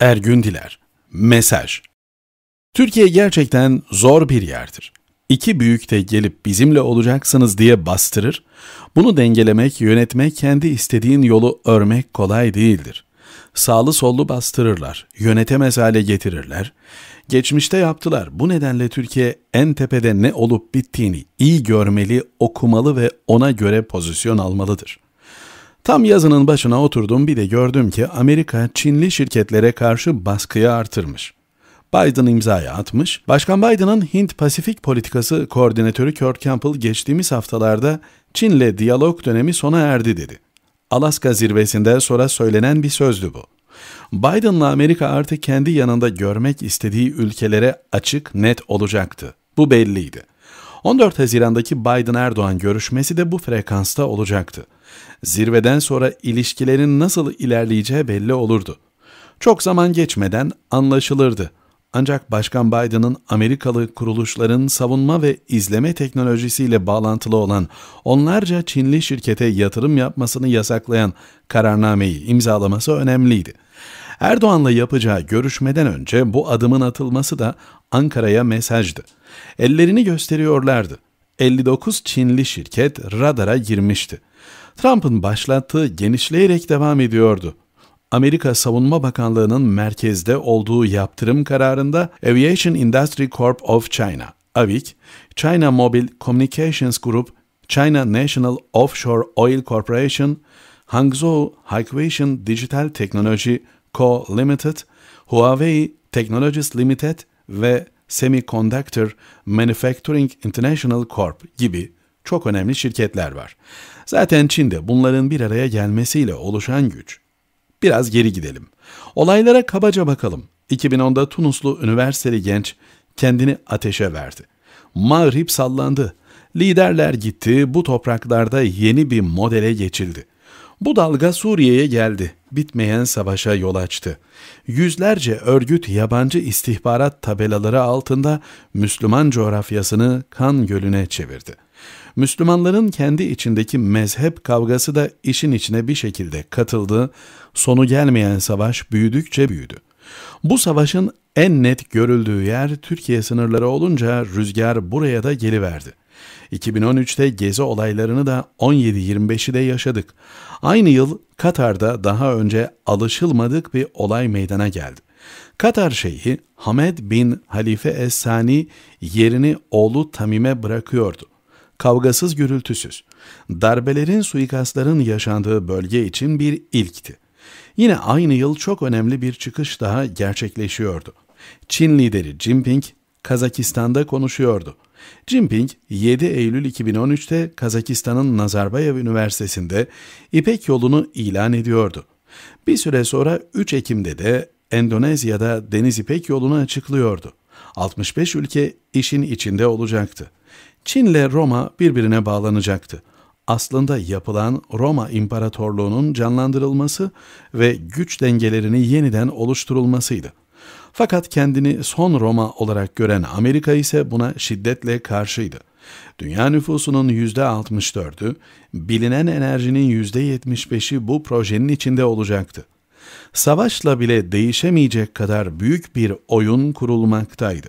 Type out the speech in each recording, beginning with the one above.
Ergün Diler Mesaj Türkiye gerçekten zor bir yerdir. İki büyük de gelip bizimle olacaksınız diye bastırır. Bunu dengelemek, yönetmek, kendi istediğin yolu örmek kolay değildir. Sağlı sollu bastırırlar, yönetemez hale getirirler. Geçmişte yaptılar. Bu nedenle Türkiye en tepede ne olup bittiğini iyi görmeli, okumalı ve ona göre pozisyon almalıdır.'' Tam yazının başına oturdum bir de gördüm ki Amerika Çinli şirketlere karşı baskıyı artırmış. Biden imzaya atmış. Başkan Biden'ın Hint-Pasifik politikası koordinatörü Kurt Campbell geçtiğimiz haftalarda Çin'le diyalog dönemi sona erdi dedi. Alaska zirvesinde sonra söylenen bir sözdü bu. Biden'la Amerika artık kendi yanında görmek istediği ülkelere açık, net olacaktı. Bu belliydi. 14 Haziran'daki Biden-Erdoğan görüşmesi de bu frekansta olacaktı. Zirveden sonra ilişkilerin nasıl ilerleyeceği belli olurdu. Çok zaman geçmeden anlaşılırdı. Ancak Başkan Biden'ın Amerikalı kuruluşların savunma ve izleme teknolojisiyle bağlantılı olan onlarca Çinli şirkete yatırım yapmasını yasaklayan kararnameyi imzalaması önemliydi. Erdoğan'la yapacağı görüşmeden önce bu adımın atılması da Ankara'ya mesajdı. Ellerini gösteriyorlardı. 59 Çinli şirket radara girmişti. Trump'ın başlattığı genişleyerek devam ediyordu. Amerika Savunma Bakanlığı'nın merkezde olduğu yaptırım kararında Aviation Industry Corp of China, AVIC, China Mobile Communications Group, China National Offshore Oil Corporation, Hangzhou Hikvision Digital Technology Co. Limited, Huawei Technologies Limited ve Semiconductor Manufacturing International Corp gibi çok önemli şirketler var. Zaten Çin'de bunların bir araya gelmesiyle oluşan güç. Biraz geri gidelim. Olaylara kabaca bakalım. 2010'da Tunuslu üniversiteli genç kendini ateşe verdi. Mağrip sallandı. Liderler gitti, bu topraklarda yeni bir modele geçildi. Bu dalga Suriye'ye geldi. Bitmeyen savaşa yol açtı. Yüzlerce örgüt yabancı istihbarat tabelaları altında Müslüman coğrafyasını kan gölüne çevirdi.'' Müslümanların kendi içindeki mezhep kavgası da işin içine bir şekilde katıldı, sonu gelmeyen savaş büyüdükçe büyüdü. Bu savaşın en net görüldüğü yer Türkiye sınırları olunca rüzgar buraya da geliverdi. 2013'te gezi olaylarını da 17-25'i de yaşadık. Aynı yıl Katar'da daha önce alışılmadık bir olay meydana geldi. Katar Şeyhi Hamed bin Halife Es-Sani yerini oğlu Tamim'e bırakıyordu kavgasız gürültüsüz. Darbelerin suikastların yaşandığı bölge için bir ilkti. Yine aynı yıl çok önemli bir çıkış daha gerçekleşiyordu. Çin lideri Jinping Kazakistan'da konuşuyordu. Jinping 7 Eylül 2013'te Kazakistan'ın Nazarbayev Üniversitesi'nde İpek yolunu ilan ediyordu. Bir süre sonra 3 Ekim'de de Endonezya'da Deniz İpek yolunu açıklıyordu. 65 ülke işin içinde olacaktı. Çinle Roma birbirine bağlanacaktı. Aslında yapılan Roma İmparatorluğu'nun canlandırılması ve güç dengelerini yeniden oluşturulmasıydı. Fakat kendini son Roma olarak gören Amerika ise buna şiddetle karşıydı. Dünya nüfusunun %64'ü, bilinen enerjinin %75'i bu projenin içinde olacaktı savaşla bile değişemeyecek kadar büyük bir oyun kurulmaktaydı.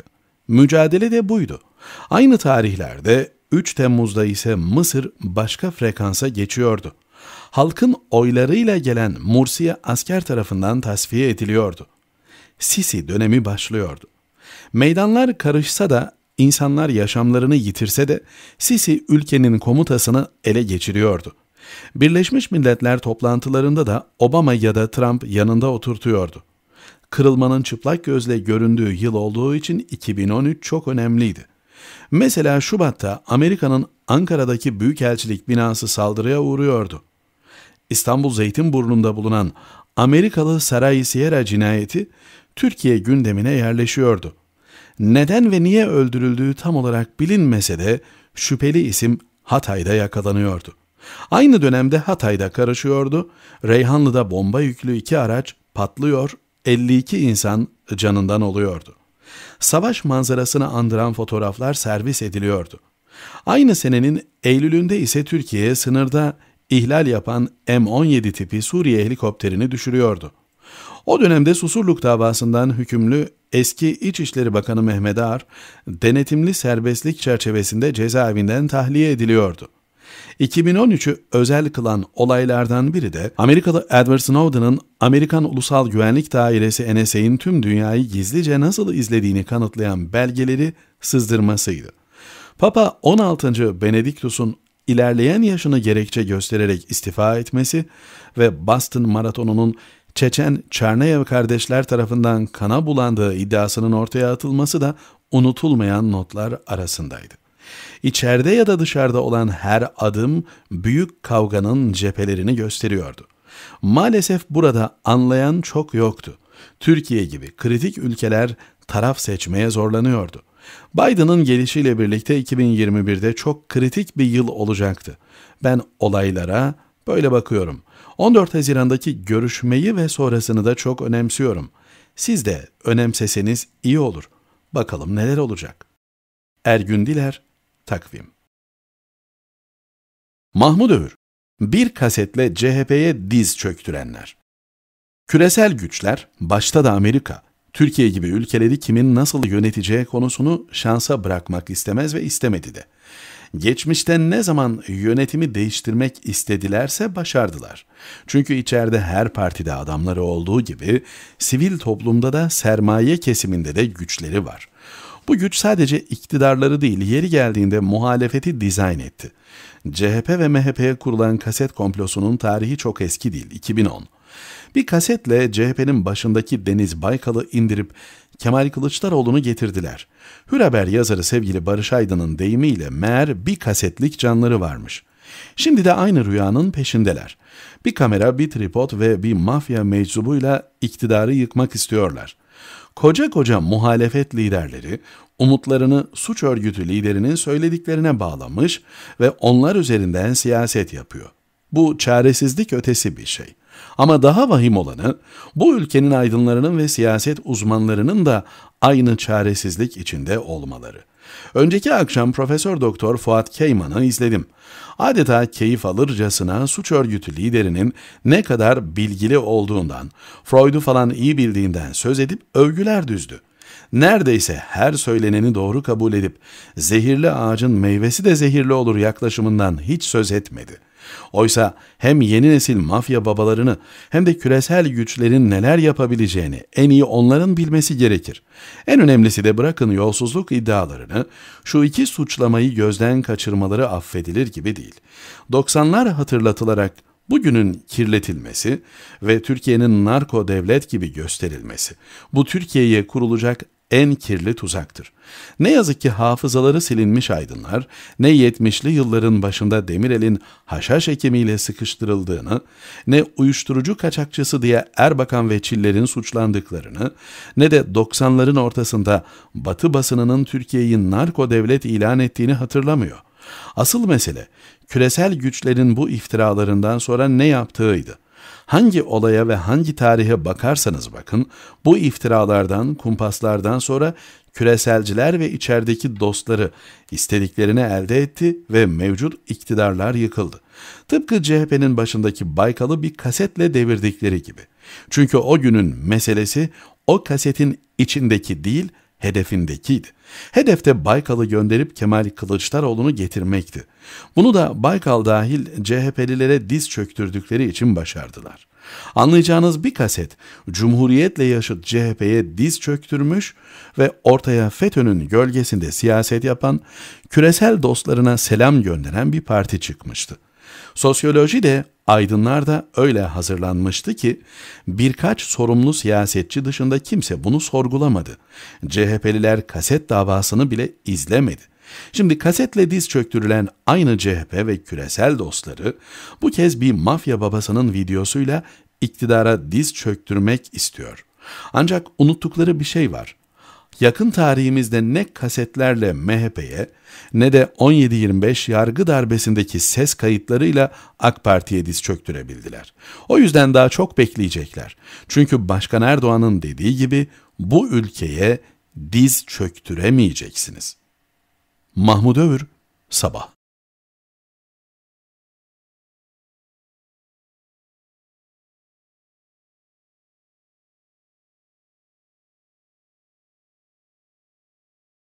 Mücadele de buydu. Aynı tarihlerde 3 Temmuz'da ise Mısır başka frekansa geçiyordu. Halkın oylarıyla gelen Mursiye asker tarafından tasfiye ediliyordu. Sisi dönemi başlıyordu. Meydanlar karışsa da insanlar yaşamlarını yitirse de Sisi ülkenin komutasını ele geçiriyordu. Birleşmiş Milletler toplantılarında da Obama ya da Trump yanında oturtuyordu. Kırılmanın çıplak gözle göründüğü yıl olduğu için 2013 çok önemliydi. Mesela Şubat'ta Amerika'nın Ankara'daki büyükelçilik binası saldırıya uğruyordu. İstanbul Zeytinburnu'nda bulunan Amerikalı Saray Sierra cinayeti Türkiye gündemine yerleşiyordu. Neden ve niye öldürüldüğü tam olarak bilinmese de şüpheli isim Hatay'da yakalanıyordu. Aynı dönemde Hatay'da karışıyordu. Reyhanlı'da bomba yüklü iki araç patlıyor, 52 insan canından oluyordu. Savaş manzarasını andıran fotoğraflar servis ediliyordu. Aynı senenin Eylül'ünde ise Türkiye sınırda ihlal yapan M-17 tipi Suriye helikopterini düşürüyordu. O dönemde Susurluk davasından hükümlü eski İçişleri Bakanı Mehmet Ağar, denetimli serbestlik çerçevesinde cezaevinden tahliye ediliyordu. 2013'ü özel kılan olaylardan biri de Amerikalı Edward Snowden'ın Amerikan Ulusal Güvenlik Dairesi NSA'in tüm dünyayı gizlice nasıl izlediğini kanıtlayan belgeleri sızdırmasıydı. Papa 16. Benediktus'un ilerleyen yaşını gerekçe göstererek istifa etmesi ve Boston Maratonu'nun Çeçen Çerneyev kardeşler tarafından kana bulandığı iddiasının ortaya atılması da unutulmayan notlar arasındaydı. İçeride ya da dışarıda olan her adım büyük kavganın cephelerini gösteriyordu. Maalesef burada anlayan çok yoktu. Türkiye gibi kritik ülkeler taraf seçmeye zorlanıyordu. Biden'ın gelişiyle birlikte 2021'de çok kritik bir yıl olacaktı. Ben olaylara böyle bakıyorum. 14 Haziran'daki görüşmeyi ve sonrasını da çok önemsiyorum. Siz de önemseseniz iyi olur. Bakalım neler olacak. Ergün Diler, Takvim Mahmud Öğür, bir kasetle CHP'ye diz çöktürenler. Küresel güçler, başta da Amerika, Türkiye gibi ülkeleri kimin nasıl yöneteceği konusunu şansa bırakmak istemez ve istemedi de. Geçmişte ne zaman yönetimi değiştirmek istedilerse başardılar. Çünkü içeride her partide adamları olduğu gibi sivil toplumda da sermaye kesiminde de güçleri var. Bu güç sadece iktidarları değil, yeri geldiğinde muhalefeti dizayn etti. CHP ve MHP'ye kurulan kaset komplosunun tarihi çok eski değil, 2010. Bir kasetle CHP'nin başındaki Deniz Baykal'ı indirip Kemal Kılıçdaroğlu'nu getirdiler. Hür Haber yazarı sevgili Barış Aydın'ın deyimiyle meğer bir kasetlik canları varmış. Şimdi de aynı rüyanın peşindeler. Bir kamera, bir tripod ve bir mafya meczubuyla iktidarı yıkmak istiyorlar.'' koca koca muhalefet liderleri umutlarını suç örgütü liderinin söylediklerine bağlamış ve onlar üzerinden siyaset yapıyor. Bu çaresizlik ötesi bir şey. Ama daha vahim olanı bu ülkenin aydınlarının ve siyaset uzmanlarının da aynı çaresizlik içinde olmaları. Önceki akşam Profesör Doktor Fuat Keyman'ı izledim. Adeta keyif alırcasına suç örgütü liderinin ne kadar bilgili olduğundan, Freud'u falan iyi bildiğinden söz edip övgüler düzdü. Neredeyse her söyleneni doğru kabul edip zehirli ağacın meyvesi de zehirli olur yaklaşımından hiç söz etmedi.'' Oysa hem yeni nesil mafya babalarını hem de küresel güçlerin neler yapabileceğini en iyi onların bilmesi gerekir. En önemlisi de bırakın yolsuzluk iddialarını, şu iki suçlamayı gözden kaçırmaları affedilir gibi değil. 90'lar hatırlatılarak bugünün kirletilmesi ve Türkiye'nin narko devlet gibi gösterilmesi, bu Türkiye'ye kurulacak en kirli tuzaktır. Ne yazık ki hafızaları silinmiş aydınlar, ne yetmişli yılların başında Demirel'in haşhaş ekimiyle sıkıştırıldığını, ne uyuşturucu kaçakçısı diye Erbakan ve Çiller'in suçlandıklarını, ne de 90'ların ortasında Batı basınının Türkiye'yi narko devlet ilan ettiğini hatırlamıyor. Asıl mesele küresel güçlerin bu iftiralarından sonra ne yaptığıydı. Hangi olaya ve hangi tarihe bakarsanız bakın, bu iftiralardan, kumpaslardan sonra küreselciler ve içerideki dostları istediklerini elde etti ve mevcut iktidarlar yıkıldı. Tıpkı CHP'nin başındaki Baykal'ı bir kasetle devirdikleri gibi. Çünkü o günün meselesi o kasetin içindeki değil, hedefindekiydi. Hedefte Baykal'ı gönderip Kemal Kılıçdaroğlu'nu getirmekti. Bunu da Baykal dahil CHP'lilere diz çöktürdükleri için başardılar. Anlayacağınız bir kaset Cumhuriyetle yaşıt CHP'ye diz çöktürmüş ve ortaya FETÖ'nün gölgesinde siyaset yapan, küresel dostlarına selam gönderen bir parti çıkmıştı. Sosyoloji de aydınlar da öyle hazırlanmıştı ki birkaç sorumlu siyasetçi dışında kimse bunu sorgulamadı. CHP'liler kaset davasını bile izlemedi. Şimdi kasetle diz çöktürülen aynı CHP ve küresel dostları bu kez bir mafya babasının videosuyla iktidara diz çöktürmek istiyor. Ancak unuttukları bir şey var yakın tarihimizde ne kasetlerle MHP'ye ne de 17-25 yargı darbesindeki ses kayıtlarıyla AK Parti'ye diz çöktürebildiler. O yüzden daha çok bekleyecekler. Çünkü Başkan Erdoğan'ın dediği gibi bu ülkeye diz çöktüremeyeceksiniz. Mahmut Övür, Sabah